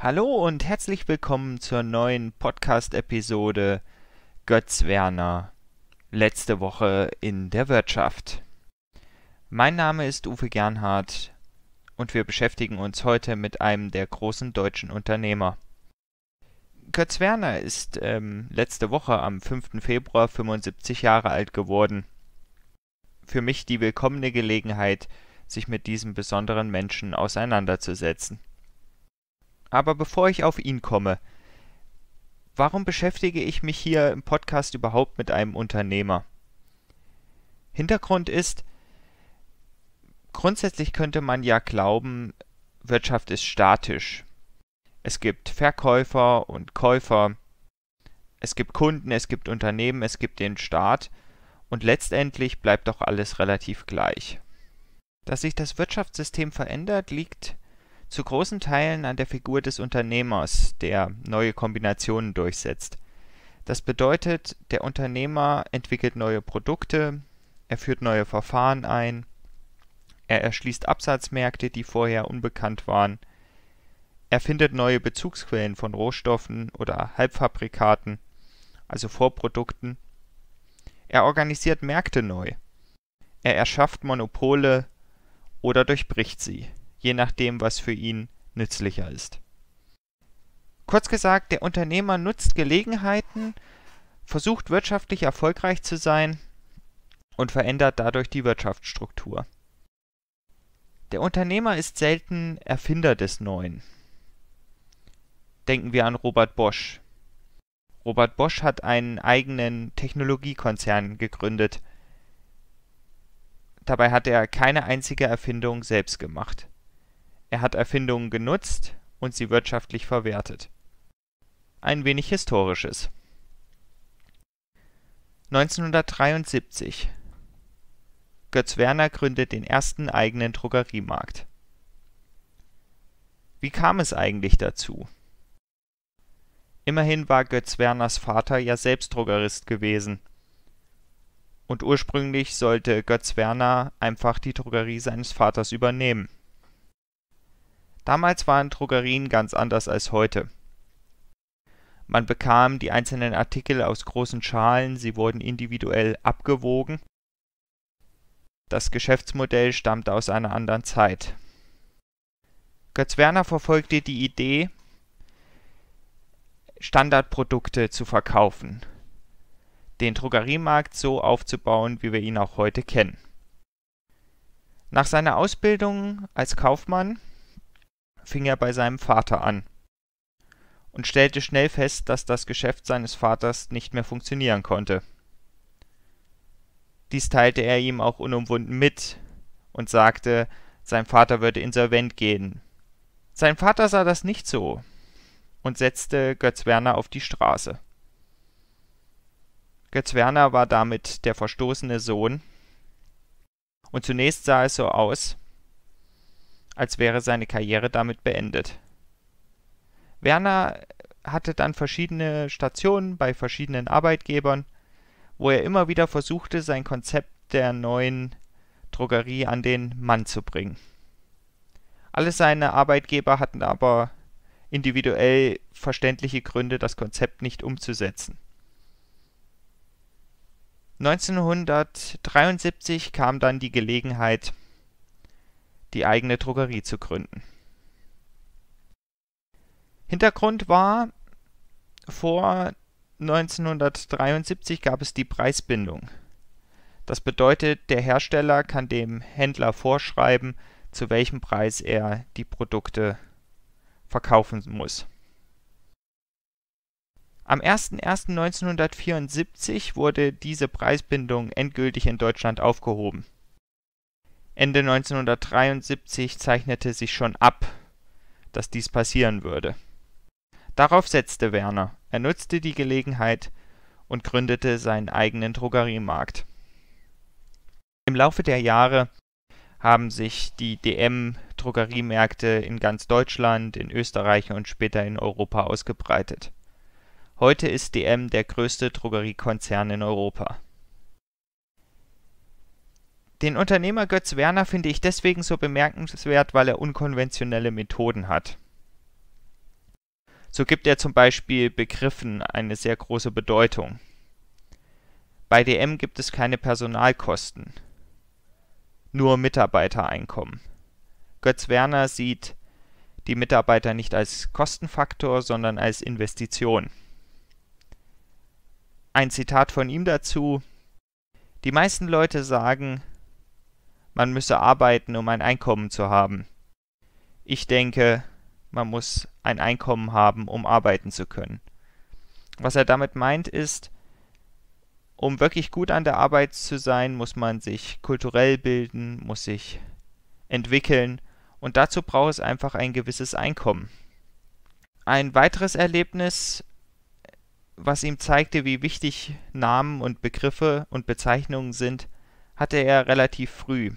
Hallo und herzlich willkommen zur neuen Podcast-Episode Götz Werner. Letzte Woche in der Wirtschaft. Mein Name ist Uwe Gernhardt und wir beschäftigen uns heute mit einem der großen deutschen Unternehmer. Götz Werner ist ähm, letzte Woche am 5. Februar 75 Jahre alt geworden. Für mich die willkommene Gelegenheit, sich mit diesem besonderen Menschen auseinanderzusetzen. Aber bevor ich auf ihn komme, warum beschäftige ich mich hier im Podcast überhaupt mit einem Unternehmer? Hintergrund ist, grundsätzlich könnte man ja glauben, Wirtschaft ist statisch. Es gibt Verkäufer und Käufer, es gibt Kunden, es gibt Unternehmen, es gibt den Staat und letztendlich bleibt doch alles relativ gleich. Dass sich das Wirtschaftssystem verändert, liegt zu großen Teilen an der Figur des Unternehmers, der neue Kombinationen durchsetzt. Das bedeutet, der Unternehmer entwickelt neue Produkte, er führt neue Verfahren ein, er erschließt Absatzmärkte, die vorher unbekannt waren, er findet neue Bezugsquellen von Rohstoffen oder Halbfabrikaten, also Vorprodukten, er organisiert Märkte neu, er erschafft Monopole oder durchbricht sie je nachdem, was für ihn nützlicher ist. Kurz gesagt, der Unternehmer nutzt Gelegenheiten, versucht wirtschaftlich erfolgreich zu sein und verändert dadurch die Wirtschaftsstruktur. Der Unternehmer ist selten Erfinder des Neuen. Denken wir an Robert Bosch. Robert Bosch hat einen eigenen Technologiekonzern gegründet. Dabei hat er keine einzige Erfindung selbst gemacht. Er hat Erfindungen genutzt und sie wirtschaftlich verwertet. Ein wenig Historisches 1973 Götz Werner gründet den ersten eigenen Drogeriemarkt. Wie kam es eigentlich dazu? Immerhin war Götz Werners Vater ja selbst Drogerist gewesen. Und ursprünglich sollte Götz Werner einfach die Drogerie seines Vaters übernehmen Damals waren Drogerien ganz anders als heute. Man bekam die einzelnen Artikel aus großen Schalen, sie wurden individuell abgewogen. Das Geschäftsmodell stammte aus einer anderen Zeit. Götz Werner verfolgte die Idee, Standardprodukte zu verkaufen, den Drogeriemarkt so aufzubauen, wie wir ihn auch heute kennen. Nach seiner Ausbildung als Kaufmann fing er bei seinem Vater an und stellte schnell fest, dass das Geschäft seines Vaters nicht mehr funktionieren konnte. Dies teilte er ihm auch unumwunden mit und sagte, sein Vater würde insolvent gehen. Sein Vater sah das nicht so und setzte Götz Werner auf die Straße. Götz Werner war damit der verstoßene Sohn, und zunächst sah es so aus, als wäre seine Karriere damit beendet. Werner hatte dann verschiedene Stationen bei verschiedenen Arbeitgebern, wo er immer wieder versuchte, sein Konzept der neuen Drogerie an den Mann zu bringen. Alle seine Arbeitgeber hatten aber individuell verständliche Gründe, das Konzept nicht umzusetzen. 1973 kam dann die Gelegenheit, die eigene Drogerie zu gründen. Hintergrund war, vor 1973 gab es die Preisbindung. Das bedeutet, der Hersteller kann dem Händler vorschreiben, zu welchem Preis er die Produkte verkaufen muss. Am 01.01.1974 wurde diese Preisbindung endgültig in Deutschland aufgehoben Ende 1973 zeichnete sich schon ab, dass dies passieren würde. Darauf setzte Werner, er nutzte die Gelegenheit und gründete seinen eigenen Drogeriemarkt. Im Laufe der Jahre haben sich die DM-Drogeriemärkte in ganz Deutschland, in Österreich und später in Europa ausgebreitet. Heute ist DM der größte Drogeriekonzern in Europa den Unternehmer Götz Werner finde ich deswegen so bemerkenswert, weil er unkonventionelle Methoden hat. So gibt er zum Beispiel Begriffen eine sehr große Bedeutung. Bei DM gibt es keine Personalkosten, nur Mitarbeitereinkommen. Götz Werner sieht die Mitarbeiter nicht als Kostenfaktor, sondern als Investition. Ein Zitat von ihm dazu Die meisten Leute sagen, man müsse arbeiten, um ein Einkommen zu haben. Ich denke, man muss ein Einkommen haben, um arbeiten zu können. Was er damit meint ist, um wirklich gut an der Arbeit zu sein, muss man sich kulturell bilden, muss sich entwickeln und dazu braucht es einfach ein gewisses Einkommen. Ein weiteres Erlebnis, was ihm zeigte, wie wichtig Namen und Begriffe und Bezeichnungen sind, hatte er relativ früh.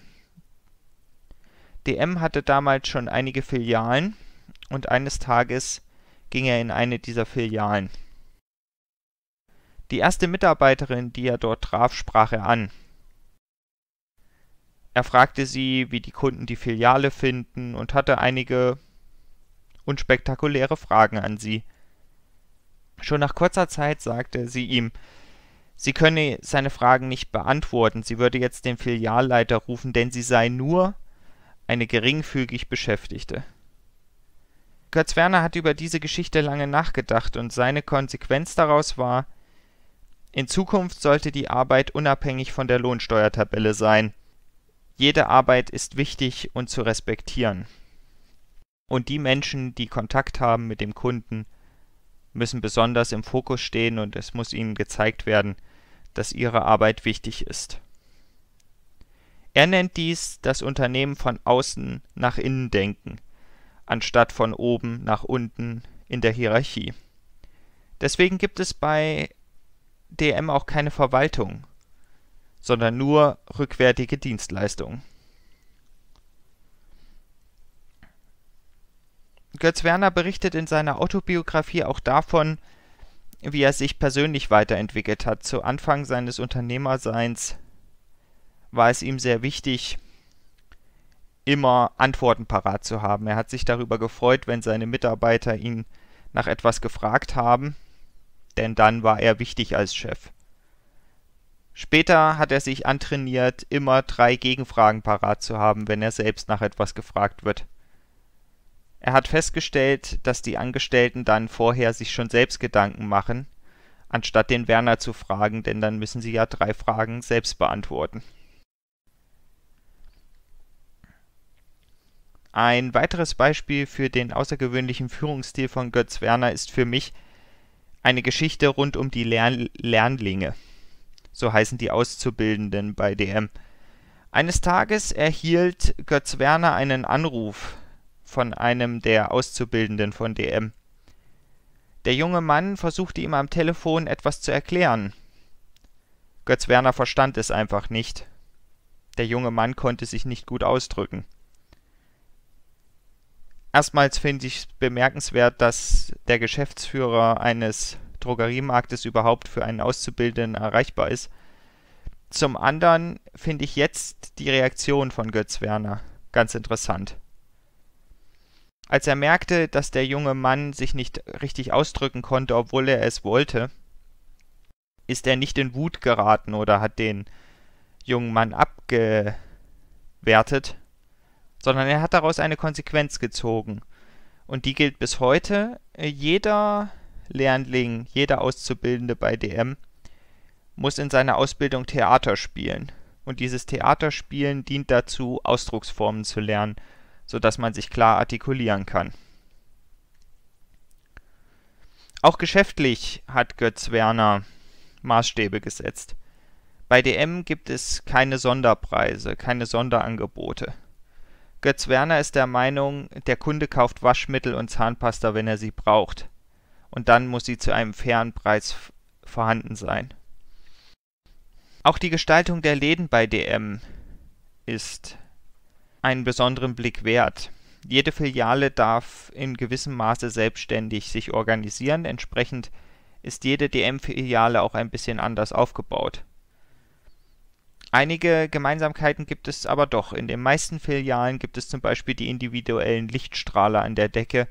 DM hatte damals schon einige Filialen und eines Tages ging er in eine dieser Filialen. Die erste Mitarbeiterin, die er dort traf, sprach er an. Er fragte sie, wie die Kunden die Filiale finden und hatte einige unspektakuläre Fragen an sie. Schon nach kurzer Zeit sagte sie ihm, Sie könne seine Fragen nicht beantworten, sie würde jetzt den Filialleiter rufen, denn sie sei nur eine geringfügig Beschäftigte. Götz Werner hat über diese Geschichte lange nachgedacht und seine Konsequenz daraus war, in Zukunft sollte die Arbeit unabhängig von der Lohnsteuertabelle sein. Jede Arbeit ist wichtig und zu respektieren. Und die Menschen, die Kontakt haben mit dem Kunden, müssen besonders im Fokus stehen und es muss ihnen gezeigt werden, dass ihre Arbeit wichtig ist. Er nennt dies das Unternehmen von außen nach innen denken, anstatt von oben nach unten in der Hierarchie. Deswegen gibt es bei DM auch keine Verwaltung, sondern nur rückwärtige Dienstleistungen. Götz Werner berichtet in seiner Autobiografie auch davon, wie er sich persönlich weiterentwickelt hat. Zu Anfang seines Unternehmerseins war es ihm sehr wichtig, immer Antworten parat zu haben. Er hat sich darüber gefreut, wenn seine Mitarbeiter ihn nach etwas gefragt haben, denn dann war er wichtig als Chef. Später hat er sich antrainiert, immer drei Gegenfragen parat zu haben, wenn er selbst nach etwas gefragt wird. Er hat festgestellt, dass die Angestellten dann vorher sich schon selbst Gedanken machen, anstatt den Werner zu fragen, denn dann müssen sie ja drei Fragen selbst beantworten. Ein weiteres Beispiel für den außergewöhnlichen Führungsstil von Götz Werner ist für mich eine Geschichte rund um die Lern Lernlinge. So heißen die Auszubildenden bei DM. Eines Tages erhielt Götz Werner einen Anruf von einem der Auszubildenden von DM. Der junge Mann versuchte ihm am Telefon etwas zu erklären. Götz Werner verstand es einfach nicht. Der junge Mann konnte sich nicht gut ausdrücken. Erstmals finde ich es bemerkenswert, dass der Geschäftsführer eines Drogeriemarktes überhaupt für einen Auszubildenden erreichbar ist. Zum anderen finde ich jetzt die Reaktion von Götz Werner ganz interessant. Als er merkte, dass der junge Mann sich nicht richtig ausdrücken konnte, obwohl er es wollte, ist er nicht in Wut geraten oder hat den jungen Mann abgewertet, sondern er hat daraus eine Konsequenz gezogen. Und die gilt bis heute. Jeder Lernling, jeder Auszubildende bei DM muss in seiner Ausbildung Theater spielen. Und dieses Theaterspielen dient dazu, Ausdrucksformen zu lernen sodass man sich klar artikulieren kann. Auch geschäftlich hat Götz Werner Maßstäbe gesetzt. Bei DM gibt es keine Sonderpreise, keine Sonderangebote. Götz Werner ist der Meinung, der Kunde kauft Waschmittel und Zahnpasta, wenn er sie braucht. Und dann muss sie zu einem fairen Preis vorhanden sein. Auch die Gestaltung der Läden bei DM ist einen besonderen Blick wert. Jede Filiale darf in gewissem Maße selbstständig sich organisieren, entsprechend ist jede DM-Filiale auch ein bisschen anders aufgebaut. Einige Gemeinsamkeiten gibt es aber doch. In den meisten Filialen gibt es zum Beispiel die individuellen Lichtstrahler an der Decke,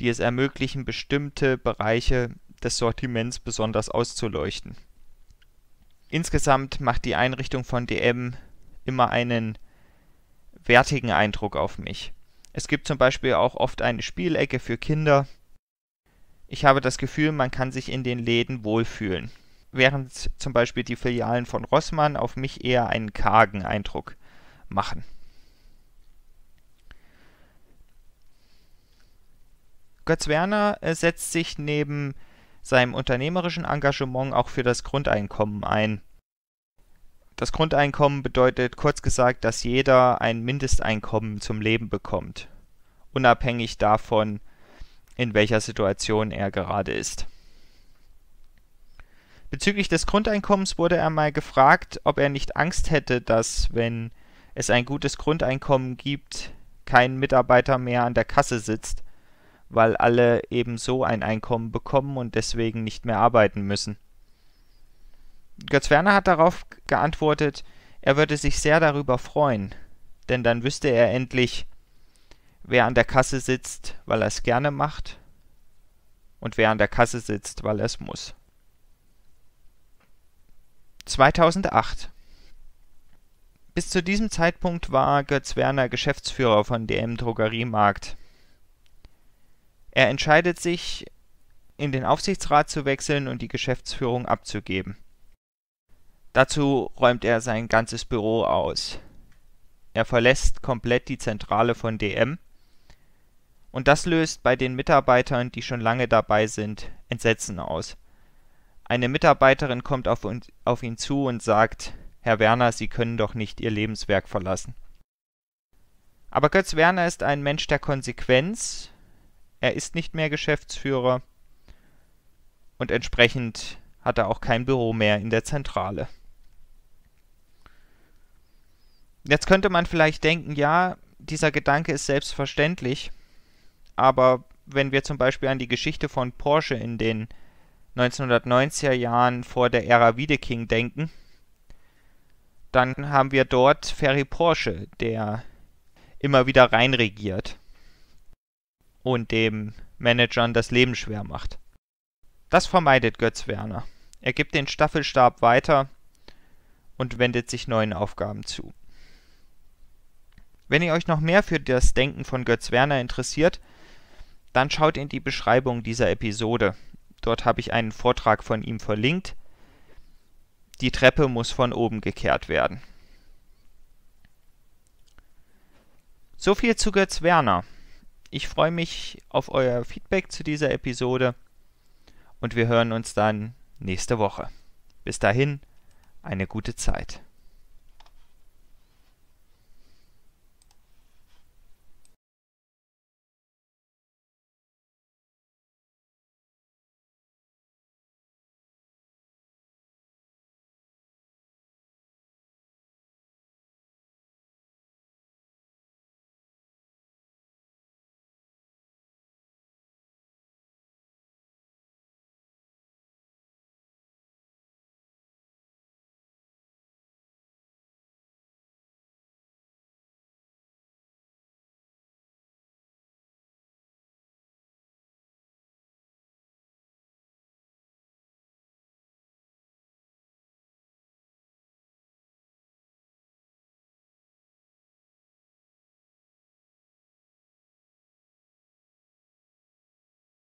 die es ermöglichen, bestimmte Bereiche des Sortiments besonders auszuleuchten. Insgesamt macht die Einrichtung von DM immer einen wertigen Eindruck auf mich. Es gibt zum Beispiel auch oft eine Spielecke für Kinder. Ich habe das Gefühl, man kann sich in den Läden wohlfühlen, während zum Beispiel die Filialen von Rossmann auf mich eher einen kargen Eindruck machen. Götz Werner äh, setzt sich neben seinem unternehmerischen Engagement auch für das Grundeinkommen ein das Grundeinkommen bedeutet kurz gesagt, dass jeder ein Mindesteinkommen zum Leben bekommt, unabhängig davon, in welcher Situation er gerade ist. Bezüglich des Grundeinkommens wurde er mal gefragt, ob er nicht Angst hätte, dass, wenn es ein gutes Grundeinkommen gibt, kein Mitarbeiter mehr an der Kasse sitzt, weil alle ebenso ein Einkommen bekommen und deswegen nicht mehr arbeiten müssen. Götz Werner hat darauf geantwortet, er würde sich sehr darüber freuen, denn dann wüsste er endlich, wer an der Kasse sitzt, weil er es gerne macht und wer an der Kasse sitzt, weil er es muss. 2008 Bis zu diesem Zeitpunkt war Götz Werner Geschäftsführer von DM Drogeriemarkt. Er entscheidet sich, in den Aufsichtsrat zu wechseln und die Geschäftsführung abzugeben. Dazu räumt er sein ganzes Büro aus. Er verlässt komplett die Zentrale von DM und das löst bei den Mitarbeitern, die schon lange dabei sind, Entsetzen aus. Eine Mitarbeiterin kommt auf, uns, auf, ihn zu und sagt, Herr Werner, Sie können doch nicht Ihr Lebenswerk verlassen. Aber Götz Werner ist ein Mensch der Konsequenz, er ist nicht mehr Geschäftsführer und entsprechend hat er auch kein Büro mehr in der Zentrale. Jetzt könnte man vielleicht denken, ja, dieser Gedanke ist selbstverständlich, aber wenn wir zum Beispiel an die Geschichte von Porsche in den 1990er Jahren vor der Ära Wiedeking denken, dann haben wir dort Ferry Porsche, der immer wieder reinregiert und dem Managern das Leben schwer macht. Das vermeidet Götz Werner. Er gibt den Staffelstab weiter und wendet sich neuen Aufgaben zu. Wenn ihr euch noch mehr für das Denken von Götz Werner interessiert, dann schaut in die Beschreibung dieser Episode. Dort habe ich einen Vortrag von ihm verlinkt. Die Treppe muss von oben gekehrt werden. So viel zu Götz Werner. Ich freue mich auf euer Feedback zu dieser Episode und wir hören uns dann nächste Woche. Bis dahin, eine gute Zeit.